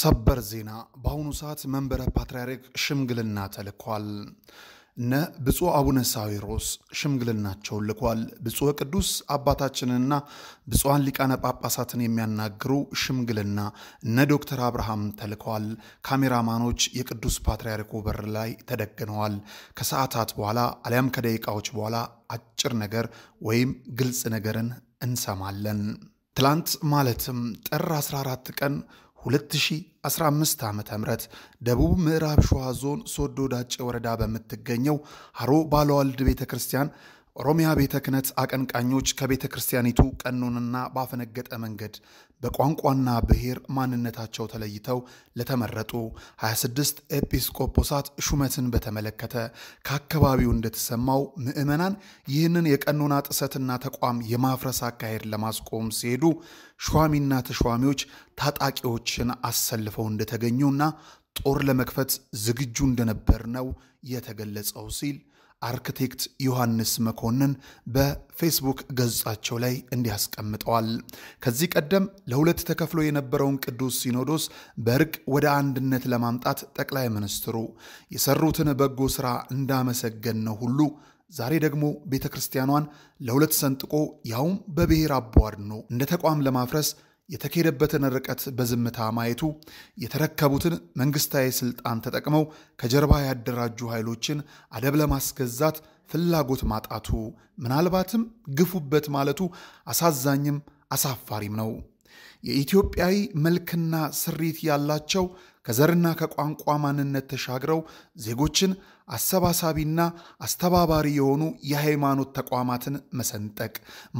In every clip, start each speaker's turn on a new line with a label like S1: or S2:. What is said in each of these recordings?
S1: ሰበር ዜና። በአሁኑ ሰዓት መንበረ ፓትርያርክ ሽምግልና ተልኳል። እነ ብፁዕ አቡነ ሳዊሮስ ሽምግልናቸውን ልኳል። ብፁዕ ቅዱስ አባታችንንና ብፁዓን ሊቃነ ጳጳሳትን የሚያናግሩ ሽምግልና እነ ዶክተር አብርሃም ተልከዋል። ካሜራማኖች የቅዱስ ፓትርያርኩ በር ላይ ተደግነዋል። ከሰዓታት በኋላ አሊያም ከደቂቃዎች በኋላ አጭር ነገር ወይም ግልጽ ነገርን እንሰማለን። ትላንት ማለትም ጥር 14 ቀን 2015 ዓ ም ደቡብ ምዕራብ ሸዋ ዞን ሶዶ ዳጬ ወረዳ በምትገኘው ሐሮ ባለዋልድ ቤተ ክርስቲያን ኦሮሚያ ቤተ ክህነት አቀንቃኞች ከቤተ ክርስቲያኒቱ ቀኖንና ባፈነገጠ መንገድ በቋንቋና ብሔር ማንነታቸው ተለይተው ለተመረጡ 26 ኤጲስቆጶሳት ሹመትን በተመለከተ ከአካባቢው እንደተሰማው ምዕመናን ይህንን የቀኖና ጥሰትና ተቋም የማፍረስ አካሄድ ለማስቆም ሲሄዱ ሿሚና ተሿሚዎች ታጣቂዎችን አሰልፈው እንደተገኙና ጦር ለመክፈት ዝግጁ እንደነበር ነው የተገለጸው ሲል አርክቴክት ዮሐንስ መኮንን በፌስቡክ ገጻቸው ላይ እንዲያስቀምጠዋል። ከዚህ ቀደም ለሁለት ተከፍሎ የነበረውን ቅዱስ ሲኖዶስ በእርቅ ወደ አንድነት ለማምጣት ጠቅላይ ሚኒስትሩ የሰሩትን በጎ ሥራ እንዳመሰገን ነው ሁሉ ዛሬ ደግሞ ቤተ ክርስቲያኗን ለሁለት ሰንጥቆ ያውም በብሔር አቧድኖ እንደ ተቋም ለማፍረስ የተካሄደበትን ርቀት በዝምታ ማየቱ የተረከቡትን መንግስታዊ ስልጣን ተጠቅመው ከጀርባ ያደራጁ ኃይሎችን አደብ ለማስገዛት ፍላጎት ማጣቱ ምናልባትም ግፉበት ማለቱ አሳዛኝም አሳፋሪም ነው። የኢትዮጵያዊ መልክና ስሪት ያላቸው ከዘርና ከቋንቋ ማንነት ተሻግረው ዜጎችን አሰባሳቢና አስተባባሪ የሆኑ የሃይማኖት ተቋማትን መሰንጠቅ፣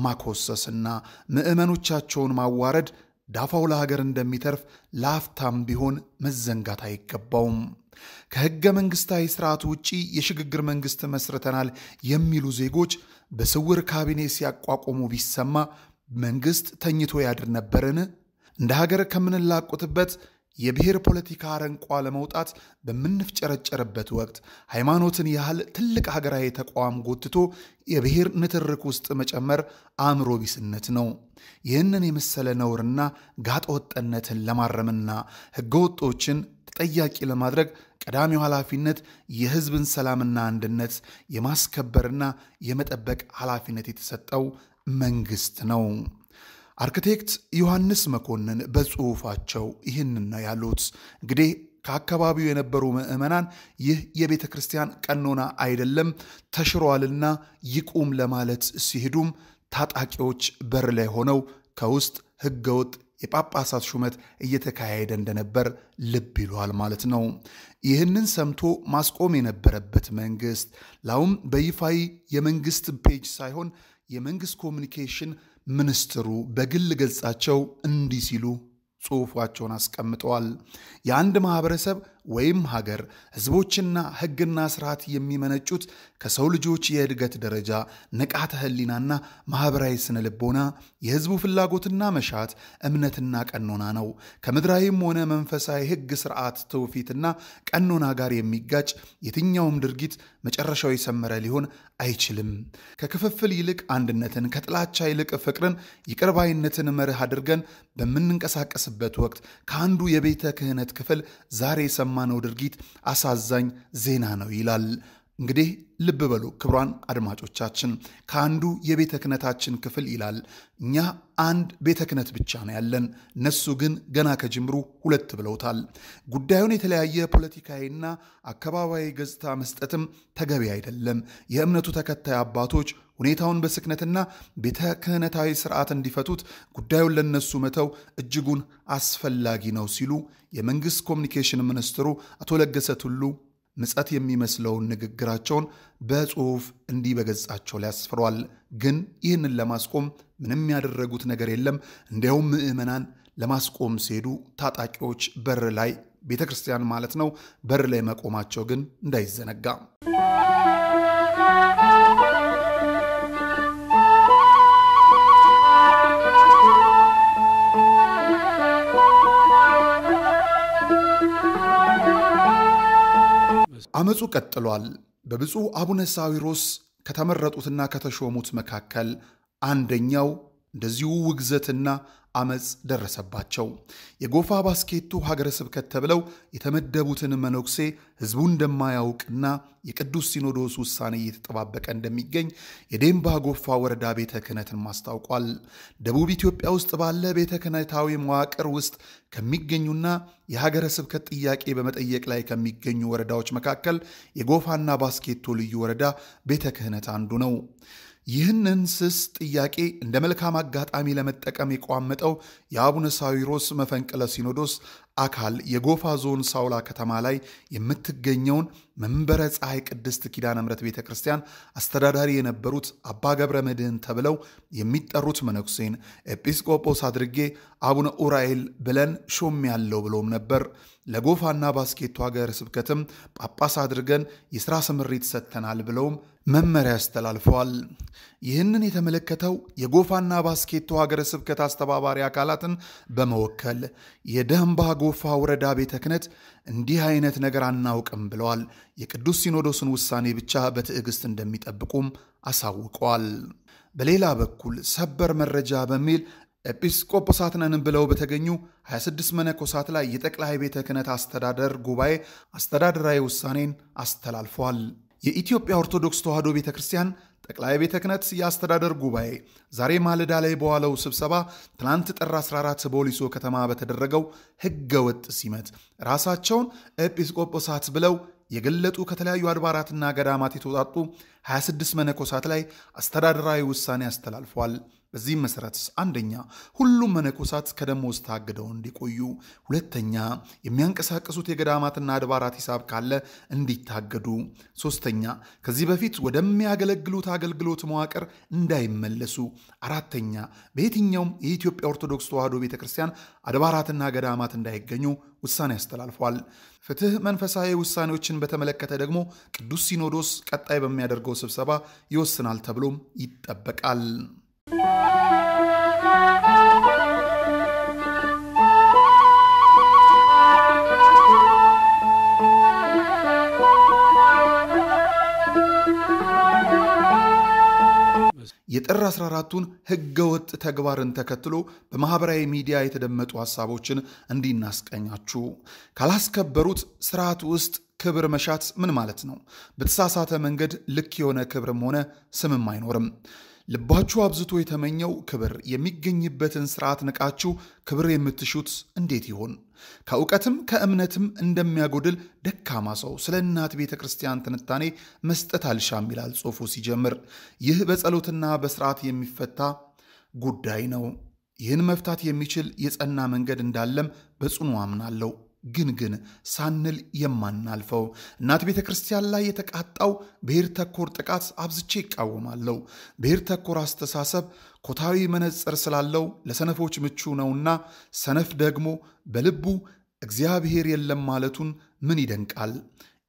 S1: ማኮሰስና ምዕመኖቻቸውን ማዋረድ ዳፋው ለሀገር እንደሚተርፍ ለአፍታም ቢሆን መዘንጋት አይገባውም። ከህገ መንግስታዊ ሥርዓት ውጪ የሽግግር መንግስት መስርተናል የሚሉ ዜጎች በስውር ካቢኔ ሲያቋቁሙ ቢሰማ መንግስት ተኝቶ ያድር ነበርን? እንደ ሀገር ከምንላቁትበት የብሔር ፖለቲካ አረንቋ ለመውጣት በምንፍጨረጨርበት ወቅት ሃይማኖትን ያህል ትልቅ ሀገራዊ ተቋም ጎትቶ የብሔር ንትርክ ውስጥ መጨመር አእምሮ ቢስነት ነው። ይህንን የመሰለ ነውርና ጋጥ ወጠነትን ለማረምና ህገወጦችን ተጠያቂ ለማድረግ ቀዳሚው ኃላፊነት የህዝብን ሰላምና አንድነት የማስከበርና የመጠበቅ ኃላፊነት የተሰጠው መንግስት ነው። አርክቴክት ዮሐንስ መኮንን በጽሑፋቸው ይህንን ያሉት። እንግዲህ ከአካባቢው የነበሩ ምዕመናን ይህ የቤተ ክርስቲያን ቀኖና አይደለም ተሽሯልና ይቁም ለማለት ሲሄዱም ታጣቂዎች በር ላይ ሆነው ከውስጥ ህገወጥ የጳጳሳት ሹመት እየተካሄደ እንደነበር ልብ ይሏል ማለት ነው። ይህንን ሰምቶ ማስቆም የነበረበት መንግስት ላውም በይፋይ የመንግስት ፔጅ ሳይሆን የመንግስት ኮሚኒኬሽን ሚኒስትሩ በግል ገጻቸው እንዲህ ሲሉ ጽሑፋቸውን አስቀምጠዋል። የአንድ ማህበረሰብ ወይም ሀገር ህዝቦችና ህግና ስርዓት የሚመነጩት ከሰው ልጆች የእድገት ደረጃ፣ ንቃተ ህሊናና ማኅበራዊ ስነ ልቦና፣ የህዝቡ ፍላጎትና መሻት፣ እምነትና ቀኖና ነው። ከምድራዊም ሆነ መንፈሳዊ ህግ ስርዓት፣ ትውፊትና ቀኖና ጋር የሚጋጭ የትኛውም ድርጊት መጨረሻው የሰመረ ሊሆን አይችልም። ከክፍፍል ይልቅ አንድነትን፣ ከጥላቻ ይልቅ ፍቅርን፣ ይቅርባይነትን መርህ አድርገን በምንንቀሳቀስበት ወቅት ከአንዱ የቤተ ክህነት ክፍል ዛሬ የሰማ የሰማነው ድርጊት አሳዛኝ ዜና ነው ይላል። እንግዲህ ልብ በሉ ክብሯን አድማጮቻችን፣ ከአንዱ የቤተ ክህነታችን ክፍል ይላል እኛ አንድ ቤተ ክህነት ብቻ ነው ያለን፣ እነሱ ግን ገና ከጅምሩ ሁለት ብለውታል። ጉዳዩን የተለያየ ፖለቲካዊና አካባቢያዊ ገጽታ መስጠትም ተገቢ አይደለም። የእምነቱ ተከታይ አባቶች ሁኔታውን በስክነትና ቤተ ክህነታዊ ስርዓት እንዲፈቱት ጉዳዩን ለነሱ መተው እጅጉን አስፈላጊ ነው ሲሉ የመንግስት ኮሚኒኬሽን ሚኒስትሩ አቶ ለገሰ ቱሉ ምጸት የሚመስለውን ንግግራቸውን በጽሑፍ እንዲህ በገጻቸው ላይ አስፍሯል ግን ይህንን ለማስቆም ምንም ያደረጉት ነገር የለም። እንዲያውም ምዕመናን ለማስቆም ሲሄዱ ታጣቂዎች በር ላይ ቤተ ክርስቲያን ማለት ነው በር ላይ መቆማቸው ግን እንዳይዘነጋ አመፁ ቀጥሏል። በብፁዕ አቡነ ሳዊሮስ ከተመረጡትና ከተሾሙት መካከል አንደኛው እንደዚሁ ውግዘትና አመፅ ደረሰባቸው። የጎፋ ባስኬቱ ሀገረ ስብከት ተብለው የተመደቡትን መነኩሴ ህዝቡ እንደማያውቅና የቅዱስ ሲኖዶስ ውሳኔ እየተጠባበቀ እንደሚገኝ የዴምባ ጎፋ ወረዳ ቤተ ክህነትን ማስታውቋል። ደቡብ ኢትዮጵያ ውስጥ ባለ ቤተ ክህነታዊ መዋቅር ውስጥ ከሚገኙና የሀገረ ስብከት ጥያቄ በመጠየቅ ላይ ከሚገኙ ወረዳዎች መካከል የጎፋና ባስኬቶ ልዩ ወረዳ ቤተ ክህነት አንዱ ነው። ይህንን ስስ ጥያቄ እንደ መልካም አጋጣሚ ለመጠቀም የቋመጠው የአቡነ ሳዊሮስ መፈንቅለ ሲኖዶስ አካል የጎፋ ዞን ሳውላ ከተማ ላይ የምትገኘውን መንበረ ፀሐይ ቅድስት ኪዳነ ምሕረት ቤተ ክርስቲያን አስተዳዳሪ የነበሩት አባ ገብረ መድህን ተብለው የሚጠሩት መነኩሴን ኤጲስቆጶስ አድርጌ አቡነ ኡራኤል ብለን ሾም ያለው ብሎም ነበር። ለጎፋና ባስኬቱ ሀገረ ስብከትም ጳጳስ አድርገን የሥራ ስምሪት ሰጥተናል ብለውም መመሪያ አስተላልፈዋል። ይህንን የተመለከተው የጎፋና ባስኬቶ ሀገረ ስብከት አስተባባሪ አካላትን በመወከል የደንባ ጎፋ ወረዳ ቤተ ክህነት እንዲህ አይነት ነገር አናውቅም ብለዋል። የቅዱስ ሲኖዶስን ውሳኔ ብቻ በትዕግስት እንደሚጠብቁም አሳውቀዋል። በሌላ በኩል ሰበር መረጃ በሚል ኤጲስቆጶሳት ነን ብለው በተገኙ 26 መነኮሳት ላይ የጠቅላይ ቤተ ክህነት አስተዳደር ጉባኤ አስተዳደራዊ ውሳኔን አስተላልፏል። የኢትዮጵያ ኦርቶዶክስ ተዋሕዶ ቤተ ክርስቲያን ጠቅላይ ቤተ ክህነት የአስተዳደር ጉባኤ ዛሬ ማለዳ ላይ በዋለው ስብሰባ ትናንት ጥር 14 በወሊሶ ከተማ በተደረገው ሕገ ወጥ ሲመት ራሳቸውን ኤጲስቆጶሳት ብለው የገለጡ ከተለያዩ አድባራትና ገዳማት የተውጣጡ 26 መነኮሳት ላይ አስተዳደራዊ ውሳኔ አስተላልፏል። በዚህም መሰረት አንደኛ ሁሉም መነኮሳት ከደሞዝ ታግደው እንዲቆዩ፣ ሁለተኛ የሚያንቀሳቀሱት የገዳማትና አድባራት ሂሳብ ካለ እንዲታገዱ፣ ሶስተኛ ከዚህ በፊት ወደሚያገለግሉት አገልግሎት መዋቅር እንዳይመለሱ፣ አራተኛ በየትኛውም የኢትዮጵያ ኦርቶዶክስ ተዋሕዶ ቤተ ክርስቲያን አድባራትና ገዳማት እንዳይገኙ ውሳኔ ያስተላልፏል። ፍትህ መንፈሳዊ ውሳኔዎችን በተመለከተ ደግሞ ቅዱስ ሲኖዶስ ቀጣይ በሚያደርገው ስብሰባ ይወስናል ተብሎም ይጠበቃል። የጥር 14ቱን ህገወጥ ተግባርን ተከትሎ በማኅበራዊ ሚዲያ የተደመጡ ሐሳቦችን እንዲናስቀኛችሁ ካላስከበሩት ስርዓት ውስጥ ክብር መሻት ምን ማለት ነው? በተሳሳተ መንገድ ልክ የሆነ ክብርም ሆነ ስምም አይኖርም። ልባችሁ አብዝቶ የተመኘው ክብር የሚገኝበትን ስርዓት ንቃችሁ ክብር የምትሹት እንዴት ይሆን? ከእውቀትም ከእምነትም እንደሚያጎድል ደካማ ሰው ስለ እናት ቤተ ክርስቲያን ትንታኔ መስጠት አልሻም ይላል ጽሑፉ ሲጀምር። ይህ በጸሎትና በስርዓት የሚፈታ ጉዳይ ነው። ይህን መፍታት የሚችል የጸና መንገድ እንዳለም በጽኑ አምናለሁ። ግን ግን ሳንል የማናልፈው እናት ቤተ ክርስቲያን ላይ የተቃጣው ብሔር ተኮር ጥቃት አብዝቼ ይቃወማለሁ። ብሔር ተኮር አስተሳሰብ ኮታዊ መነጽር ስላለው ለሰነፎች ምቹ ነውና ሰነፍ ደግሞ በልቡ እግዚአብሔር የለም ማለቱን ምን ይደንቃል?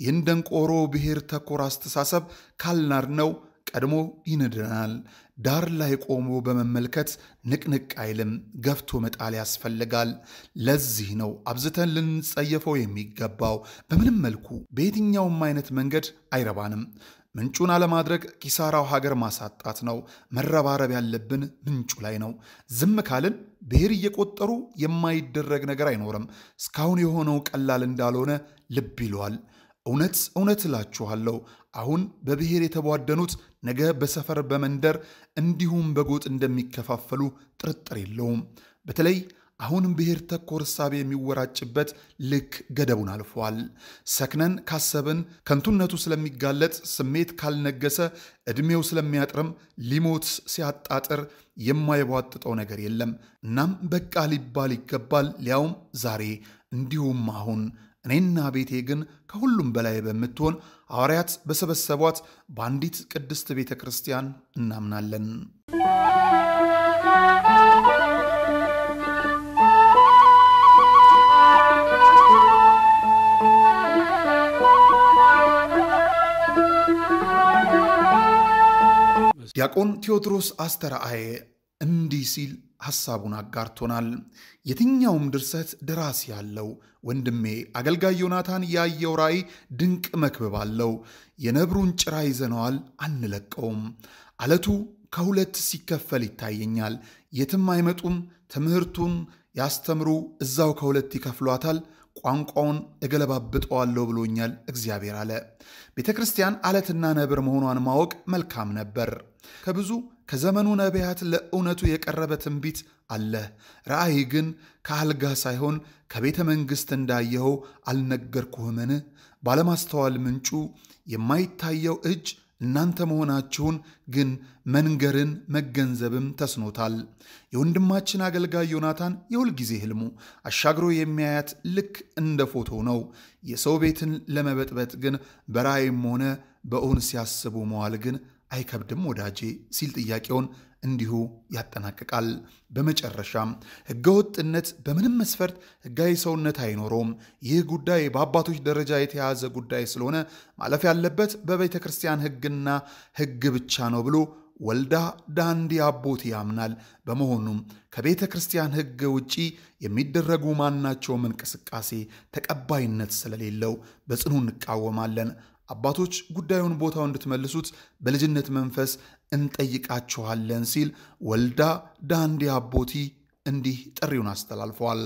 S1: ይህን ደንቆሮ ብሔር ተኮር አስተሳሰብ ካልናድነው ቀድሞ ይንድናል። ዳር ላይ ቆሞ በመመልከት ንቅንቅ አይልም፣ ገፍቶ መጣል ያስፈልጋል። ለዚህ ነው አብዝተን ልንጸየፈው የሚገባው። በምንም መልኩ በየትኛውም አይነት መንገድ አይረባንም። ምንጩን አለማድረግ ኪሳራው ሀገር ማሳጣት ነው። መረባረብ ያለብን ምንጩ ላይ ነው። ዝም ካልን ብሔር እየቆጠሩ የማይደረግ ነገር አይኖርም። እስካሁን የሆነው ቀላል እንዳልሆነ ልብ ይለዋል። እውነት እውነት እላችኋለሁ አሁን በብሔር የተቧደኑት ነገ በሰፈር በመንደር እንዲሁም በጎጥ እንደሚከፋፈሉ ጥርጥር የለውም። በተለይ አሁን ብሔር ተኮር እሳቤ የሚወራጭበት ልክ ገደቡን አልፏል። ሰክነን ካሰብን ከንቱነቱ ስለሚጋለጥ፣ ስሜት ካልነገሰ፣ ዕድሜው ስለሚያጥርም፣ ሊሞት ሲያጣጥር የማይቧጥጠው ነገር የለም። እናም በቃ ሊባል ይገባል፣ ሊያውም ዛሬ እንዲሁም አሁን እኔና ቤቴ ግን ከሁሉም በላይ በምትሆን ሐዋርያት በሰበሰቧት በአንዲት ቅድስት ቤተ ክርስቲያን እናምናለን። ዲያቆን ቴዎድሮስ አስተራአየ እንዲህ ሲል ሐሳቡን አጋርቶናል። የትኛውም ድርሰት ደራሲ ያለው ወንድሜ አገልጋይ ዮናታን ያየው ራእይ ድንቅ መክበብ አለው። የነብሩን ጭራ ይዘነዋል፣ አንለቀውም። አለቱ ከሁለት ሲከፈል ይታየኛል። የትም አይመጡም። ትምህርቱን ያስተምሩ እዛው ከሁለት ይከፍሏታል። ቋንቋውን እገለባብጠዋለሁ ብሎኛል እግዚአብሔር አለ። ቤተ ክርስቲያን አለትና ነብር መሆኗን ማወቅ መልካም ነበር። ከብዙ ከዘመኑ ነቢያት ለእውነቱ የቀረበ ትንቢት አለ። ራእይ ግን ከአልጋ ሳይሆን ከቤተ መንግሥት እንዳየኸው አልነገርኩህምን? ባለማስተዋል ምንጩ የማይታየው እጅ እናንተ መሆናችሁን ግን መንገርን መገንዘብም ተስኖታል። የወንድማችን አገልጋይ ዮናታን የሁል ጊዜ ህልሙ አሻግሮ የሚያያት ልክ እንደ ፎቶ ነው። የሰው ቤትን ለመበጥበጥ ግን በራእይም ሆነ በእውን ሲያስቡ መዋል ግን አይከብድም ወዳጄ ሲል ጥያቄውን እንዲሁ ያጠናቅቃል። በመጨረሻም ህገወጥነት በምንም መስፈርት ህጋዊ ሰውነት አይኖረውም። ይህ ጉዳይ በአባቶች ደረጃ የተያዘ ጉዳይ ስለሆነ ማለፍ ያለበት በቤተ ክርስቲያን ህግና ህግ ብቻ ነው ብሎ ወልዳ ዳንዲ አቦት ያምናል። በመሆኑም ከቤተ ክርስቲያን ህግ ውጪ የሚደረጉ ማናቸውም እንቅስቃሴ ተቀባይነት ስለሌለው በጽኑ እንቃወማለን። አባቶች ጉዳዩን ቦታው እንድትመልሱት በልጅነት መንፈስ እንጠይቃችኋለን ሲል ወልዳ ዳንዲ አቦቲ እንዲህ ጥሪውን አስተላልፈዋል።